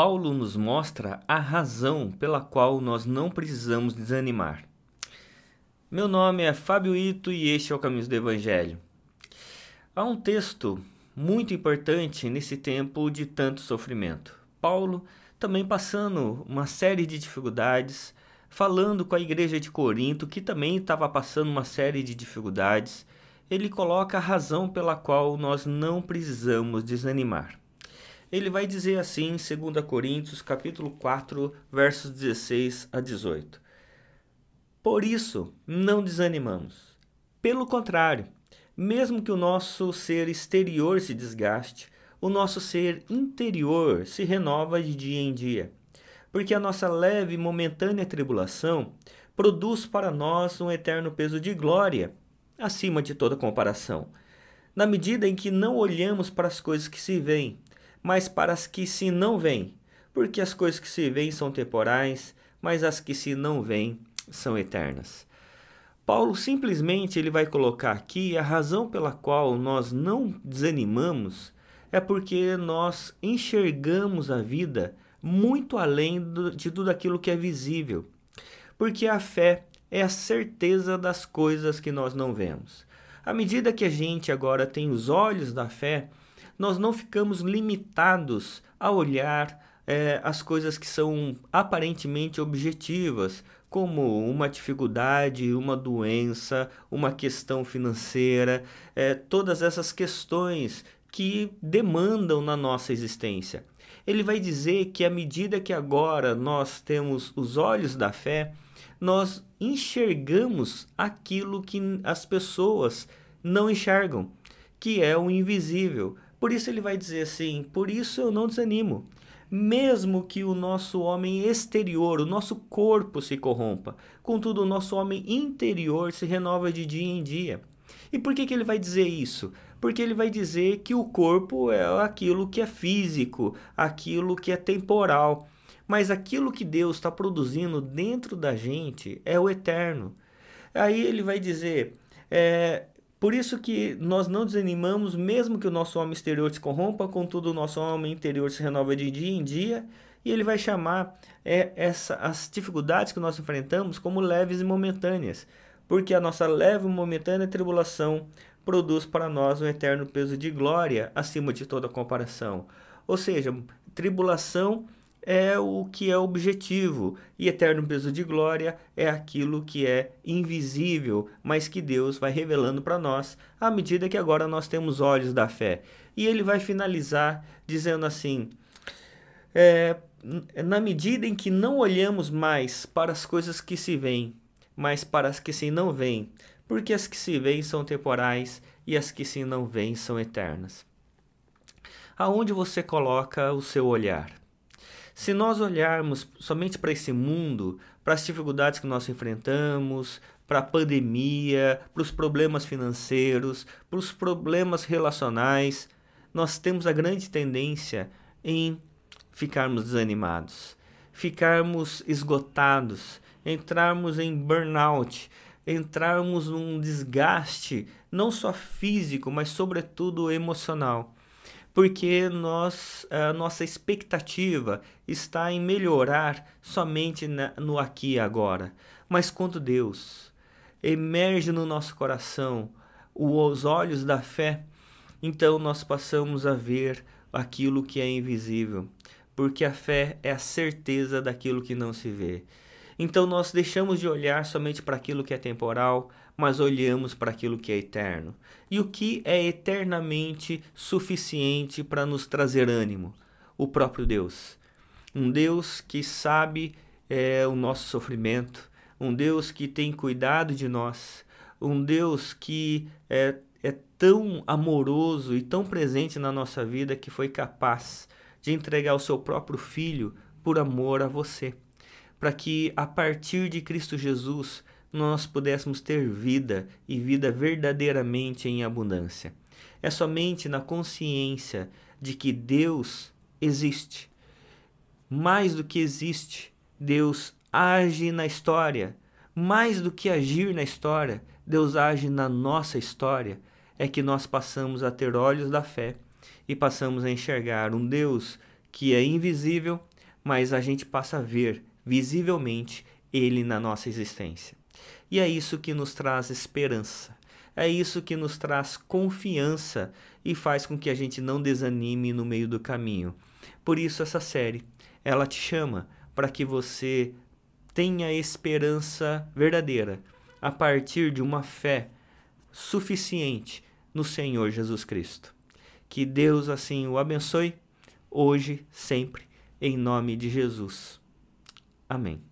Paulo nos mostra a razão pela qual nós não precisamos desanimar. Meu nome é Fábio Ito e este é o Caminho do Evangelho. Há um texto muito importante nesse tempo de tanto sofrimento. Paulo, também passando uma série de dificuldades, falando com a igreja de Corinto, que também estava passando uma série de dificuldades, ele coloca a razão pela qual nós não precisamos desanimar ele vai dizer assim em 2 Coríntios, capítulo 4, versos 16 a 18. Por isso, não desanimamos. Pelo contrário, mesmo que o nosso ser exterior se desgaste, o nosso ser interior se renova de dia em dia, porque a nossa leve e momentânea tribulação produz para nós um eterno peso de glória, acima de toda comparação, na medida em que não olhamos para as coisas que se veem, mas para as que se não veem, porque as coisas que se veem são temporais, mas as que se não veem são eternas. Paulo simplesmente ele vai colocar aqui a razão pela qual nós não desanimamos é porque nós enxergamos a vida muito além do, de tudo aquilo que é visível. Porque a fé é a certeza das coisas que nós não vemos. À medida que a gente agora tem os olhos da fé, nós não ficamos limitados a olhar é, as coisas que são aparentemente objetivas, como uma dificuldade, uma doença, uma questão financeira, é, todas essas questões que demandam na nossa existência. Ele vai dizer que à medida que agora nós temos os olhos da fé, nós enxergamos aquilo que as pessoas não enxergam, que é o invisível, por isso ele vai dizer assim: por isso eu não desanimo. Mesmo que o nosso homem exterior, o nosso corpo se corrompa, contudo, o nosso homem interior se renova de dia em dia. E por que, que ele vai dizer isso? Porque ele vai dizer que o corpo é aquilo que é físico, aquilo que é temporal. Mas aquilo que Deus está produzindo dentro da gente é o eterno. Aí ele vai dizer: é, por isso que nós não desanimamos, mesmo que o nosso homem exterior se corrompa, contudo o nosso homem interior se renova de dia em dia, e ele vai chamar é, essa, as dificuldades que nós enfrentamos como leves e momentâneas, porque a nossa leve e momentânea tribulação produz para nós um eterno peso de glória acima de toda comparação. Ou seja, tribulação é o que é objetivo, e eterno peso de glória é aquilo que é invisível, mas que Deus vai revelando para nós à medida que agora nós temos olhos da fé. E ele vai finalizar dizendo assim: é, na medida em que não olhamos mais para as coisas que se veem, mas para as que se não veem, porque as que se veem são temporais e as que se não veem são eternas. Aonde você coloca o seu olhar? Se nós olharmos somente para esse mundo, para as dificuldades que nós enfrentamos, para a pandemia, para os problemas financeiros, para os problemas relacionais, nós temos a grande tendência em ficarmos desanimados, ficarmos esgotados, entrarmos em burnout, entrarmos num desgaste não só físico, mas sobretudo emocional porque nós, a nossa expectativa está em melhorar somente na, no aqui e agora. Mas quando Deus emerge no nosso coração os olhos da fé, então nós passamos a ver aquilo que é invisível, porque a fé é a certeza daquilo que não se vê. Então nós deixamos de olhar somente para aquilo que é temporal, mas olhamos para aquilo que é eterno. E o que é eternamente suficiente para nos trazer ânimo? O próprio Deus. Um Deus que sabe é, o nosso sofrimento, um Deus que tem cuidado de nós, um Deus que é, é tão amoroso e tão presente na nossa vida que foi capaz de entregar o seu próprio filho por amor a você para que a partir de Cristo Jesus nós pudéssemos ter vida e vida verdadeiramente em abundância. É somente na consciência de que Deus existe. Mais do que existe, Deus age na história. Mais do que agir na história, Deus age na nossa história. É que nós passamos a ter olhos da fé e passamos a enxergar um Deus que é invisível, mas a gente passa a ver visivelmente Ele na nossa existência. E é isso que nos traz esperança. É isso que nos traz confiança e faz com que a gente não desanime no meio do caminho. Por isso essa série, ela te chama para que você tenha esperança verdadeira a partir de uma fé suficiente no Senhor Jesus Cristo. Que Deus assim o abençoe hoje, sempre, em nome de Jesus. Amém.